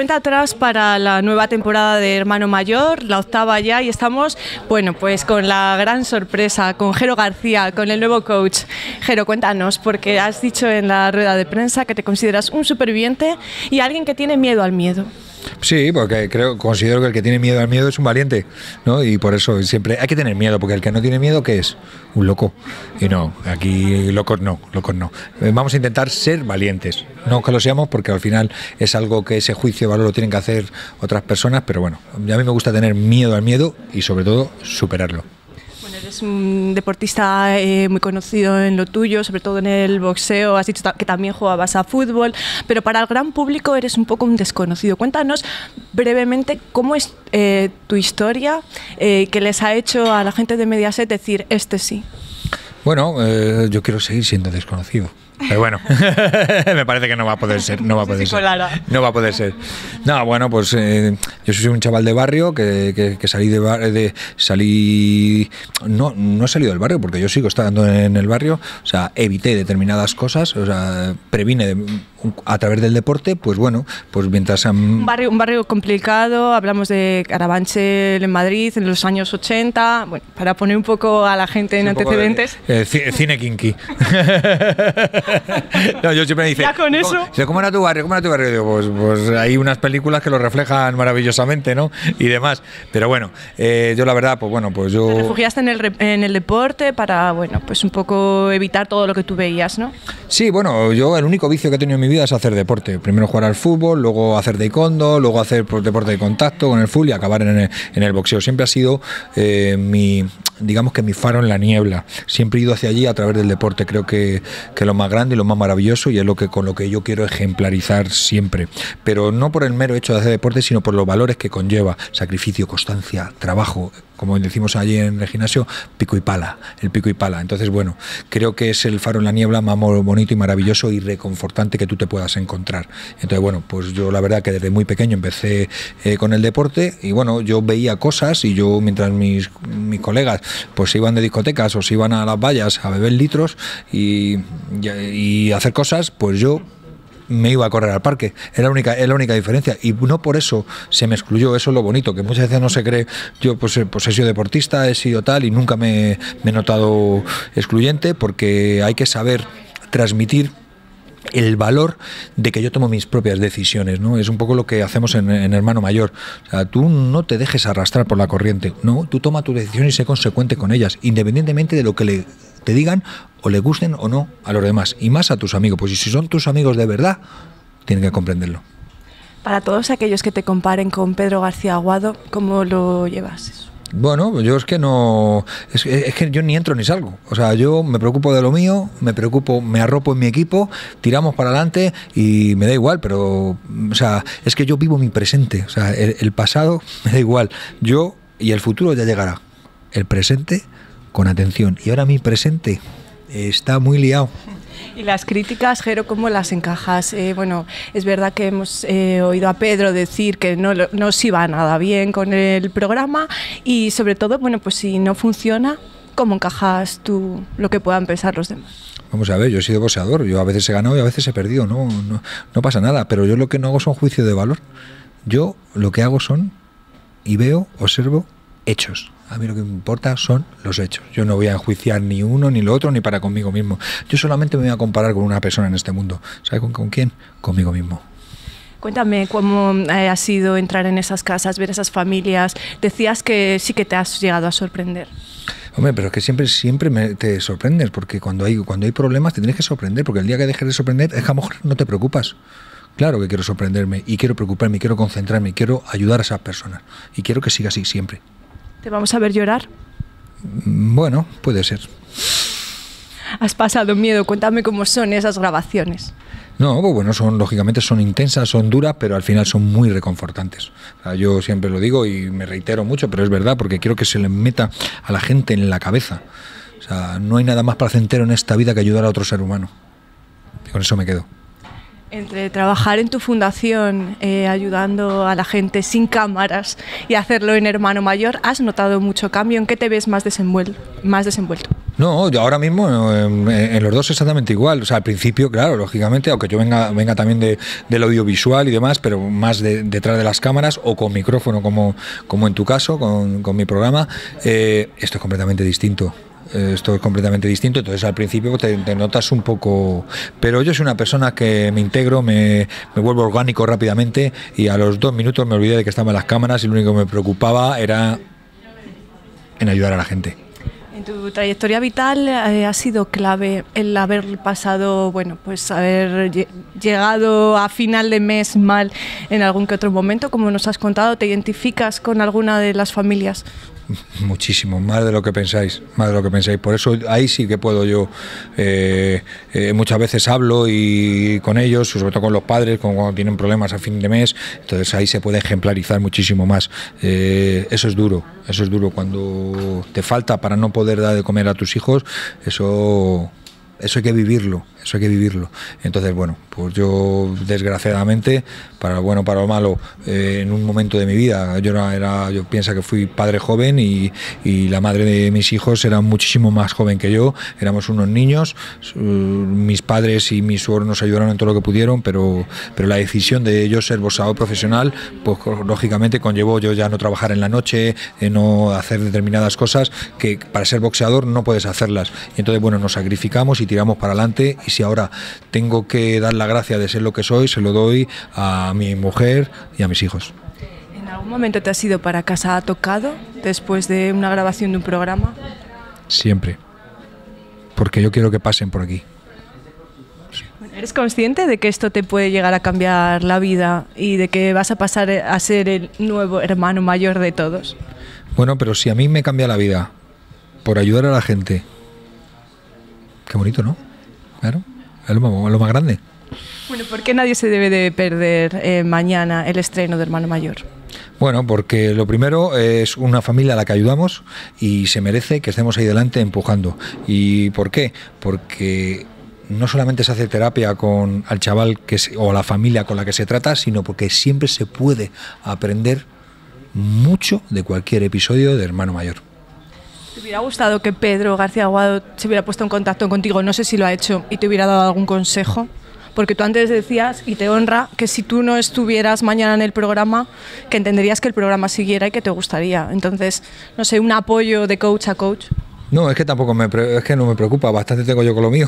cuenta atrás para la nueva temporada de Hermano Mayor, la octava ya, y estamos, bueno, pues con la gran sorpresa, con Jero García, con el nuevo coach. Jero, cuéntanos, porque has dicho en la rueda de prensa que te consideras un superviviente y alguien que tiene miedo al miedo. Sí, porque creo, considero que el que tiene miedo al miedo es un valiente, ¿no? Y por eso siempre hay que tener miedo, porque el que no tiene miedo, ¿qué es? Un loco. Y no, aquí locos no, locos no. Eh, vamos a intentar ser valientes, no que lo seamos, porque al final es algo que ese juicio de valor lo tienen que hacer otras personas, pero bueno, a mí me gusta tener miedo al miedo y sobre todo superarlo un deportista eh, muy conocido en lo tuyo, sobre todo en el boxeo, has dicho que también jugabas a fútbol, pero para el gran público eres un poco un desconocido. Cuéntanos brevemente cómo es eh, tu historia eh, que les ha hecho a la gente de Mediaset decir, este sí. Bueno, yo quiero seguir siendo desconocido. Pero bueno, me parece que no va a poder ser. No va a poder ser. No va a poder ser. No, bueno, pues eh, yo soy un chaval de barrio que, salí de, de salí no no he salido del barrio porque yo sigo estando en el barrio, o sea, evité determinadas cosas, o sea, previne a través del deporte, pues bueno, pues mientras un barrio un barrio complicado, hablamos de Carabanchel en Madrid en los años 80, bueno, para poner un poco a la gente en antecedentes. Eh, cine kinky. no, yo siempre me dice. Ya con eso. ¿Cómo, era tu barrio? ¿Cómo era tu barrio? Pues, pues, hay unas películas que lo reflejan maravillosamente, ¿no? Y demás. Pero bueno, eh, yo la verdad, pues bueno, pues yo. Te refugiaste en el, en el deporte para, bueno, pues un poco evitar todo lo que tú veías, ¿no? Sí, bueno, yo el único vicio que he tenido en mi vida es hacer deporte. Primero jugar al fútbol, luego hacer taekwondo, luego hacer pues, deporte de contacto con el full y acabar en el, boxeo. Siempre ha sido eh, mi digamos que mi faro en la niebla. Siempre he ido hacia allí a través del deporte. Creo que, que lo más grande y lo más maravilloso y es lo que con lo que yo quiero ejemplarizar siempre. Pero no por el mero hecho de hacer deporte, sino por los valores que conlleva. Sacrificio, constancia, trabajo, como decimos allí en el gimnasio, pico y pala, el pico y pala. Entonces, bueno, creo que es el faro en la niebla más bonito y maravilloso y reconfortante que tú te puedas encontrar. Entonces, bueno, pues yo la verdad que desde muy pequeño empecé eh, con el deporte y bueno, yo veía cosas y yo, mientras mis, mis colegas pues iban de discotecas o se iban a las vallas a beber litros y hacer cosas, pues yo me iba a correr al parque. Era la única, la única diferencia. Y no por eso se me excluyó, eso es lo bonito, que muchas veces no se cree, yo pues, eh, pues he sido deportista, he sido tal y nunca me, he notado excluyente porque hay que saber transmitir el valor de que yo tomo mis propias decisiones, ¿no? Es un poco lo que hacemos en, Hermano Mayor. tú no te dejes arrastrar por la corriente, no, tú toma tu decisión y sé consecuente con ellas, independientemente de lo que le te digan o le gusten o no a los demás, y más a tus amigos, pues si son tus amigos de verdad, tienen que comprenderlo. Para todos aquellos que te comparen con Pedro García Aguado, ¿cómo lo llevas eso? Bueno, yo es que no. Es, que yo ni entro ni salgo. O sea, yo me preocupo de lo mío, me preocupo, me arropo en mi equipo, tiramos para adelante y me da igual, pero. O sea, es que yo vivo mi presente. O sea, el pasado me da igual. Yo y el futuro ya llegará. El presente con atención. Y ahora mi presente está muy liado. Y las críticas, Jero, ¿cómo las encajas? Eh, bueno, es verdad que hemos eh, oído a Pedro decir que no, no iba nada bien con el programa y sobre todo, bueno, pues si no funciona, ¿cómo encajas tú lo que puedan pensar los demás? Vamos a ver, yo he sido boxeador, yo a veces he ganado y a veces he perdido, no, no, no pasa nada, pero yo lo que no hago son juicio de valor. Yo lo que hago son, y veo, observo hechos. A mí lo que me importa son los hechos. Yo no voy a enjuiciar ni uno, ni lo otro, ni para conmigo mismo. Yo solamente me voy a comparar con una persona en este mundo. ¿Sabes con, quién? Conmigo mismo. Cuéntame cómo eh, ha sido entrar en esas casas, ver esas familias. Decías que sí que te has llegado a sorprender. Hombre, pero es que siempre, siempre te sorprendes, porque cuando hay, cuando hay problemas te tienes que sorprender, porque el día que dejes de sorprender es a lo mejor no te preocupas. Claro que quiero sorprenderme y quiero preocuparme y quiero concentrarme y quiero ayudar a esas personas y quiero que siga así siempre. ¿Te vamos a ver llorar? Bueno, puede ser. ¿Has pasado miedo? Cuéntame cómo son esas grabaciones. No, pues bueno, son lógicamente son intensas, son duras, pero al final son muy reconfortantes. yo siempre lo digo y me reitero mucho, pero es verdad porque quiero que se le meta a la gente en la cabeza. no hay nada más placentero en esta vida que ayudar a otro ser humano. Y con eso me quedo. Entre trabajar en tu fundación eh, ayudando a la gente sin cámaras y hacerlo en hermano mayor, ¿has notado mucho cambio? ¿En qué te ves más, desenvuelto? No, yo ahora mismo em, eh, en, los dos exactamente igual. O sea, al principio, claro, lógicamente, aunque yo venga, venga también de, del audiovisual y demás, pero más de, detrás de las cámaras o con micrófono, como, como en tu caso, con, mi programa, eh, esto es completamente distinto. Eh, esto es completamente distinto, entonces al principio te, notas un poco, pero yo soy una persona que me integro, me, me, vuelvo orgánico rápidamente y a los dos minutos me olvidé de que estaban las cámaras y lo único que me preocupaba era en ayudar a la gente tu trayectoria vital eh, ha sido clave el haber pasado, bueno, pues haber llegado a final de mes mal en algún que otro momento, como nos has contado, ¿te identificas con alguna de las familias? Muchísimo, más de lo que pensáis, más de lo que pensáis. Por eso ahí sí que puedo yo, eh, eh, muchas veces hablo y con ellos, sobre todo con los padres, cuando tienen problemas a fin de mes, entonces ahí se puede ejemplarizar muchísimo más. eso es duro, eso es duro, cuando te falta para no poder de comer a tus hijos, eso, eso hay que vivirlo eso hay que vivirlo. Entonces, bueno, pues yo desgraciadamente, para lo bueno, para lo malo, eh, en un momento de mi vida, yo era, yo pienso que fui padre joven y, y, la madre de mis hijos era muchísimo más joven que yo, éramos unos niños, mis padres y mis suegros nos ayudaron en todo lo que pudieron, pero, pero la decisión de yo ser boxeador profesional, pues lógicamente conllevó yo ya no trabajar en la noche, eh, no hacer determinadas cosas que para ser boxeador no puedes hacerlas. Y entonces, bueno, nos sacrificamos y tiramos para adelante y si ahora tengo que dar la gracia de ser lo que soy, se lo doy a mi mujer y a mis hijos. ¿En algún momento te has ido para casa ¿Ha tocado después de una grabación de un programa? Siempre, porque yo quiero que pasen por aquí. ¿Eres consciente de que esto te puede llegar a cambiar la vida y de que vas a pasar a ser el nuevo hermano mayor de todos? Bueno, pero si a mí me cambia la vida por ayudar a la gente, qué bonito, ¿no? Claro, es lo más, grande. Bueno, ¿por qué nadie se debe de perder eh, mañana el estreno de Hermano Mayor? Bueno, porque lo primero es una familia a la que ayudamos y se merece que estemos ahí delante empujando. ¿Y por qué? Porque no solamente se hace terapia con al chaval que o la familia con la que se trata, sino porque siempre se puede aprender mucho de cualquier episodio de Hermano Mayor. ¿Te hubiera gustado que Pedro García Aguado se hubiera puesto en contacto contigo? No sé si lo ha hecho y te hubiera dado algún consejo. Porque tú antes decías, y te honra, que si tú no estuvieras mañana en el programa, que entenderías que el programa siguiera y que te gustaría. Entonces, no sé, un apoyo de coach a coach. No, es que tampoco me es que no me preocupa, bastante tengo yo con lo mío.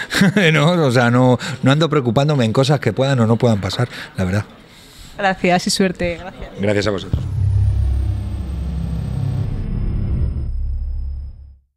no, o sea, no, no ando preocupándome en cosas que puedan o no puedan pasar, la verdad. Gracias y suerte. Gracias, Gracias a vosotros.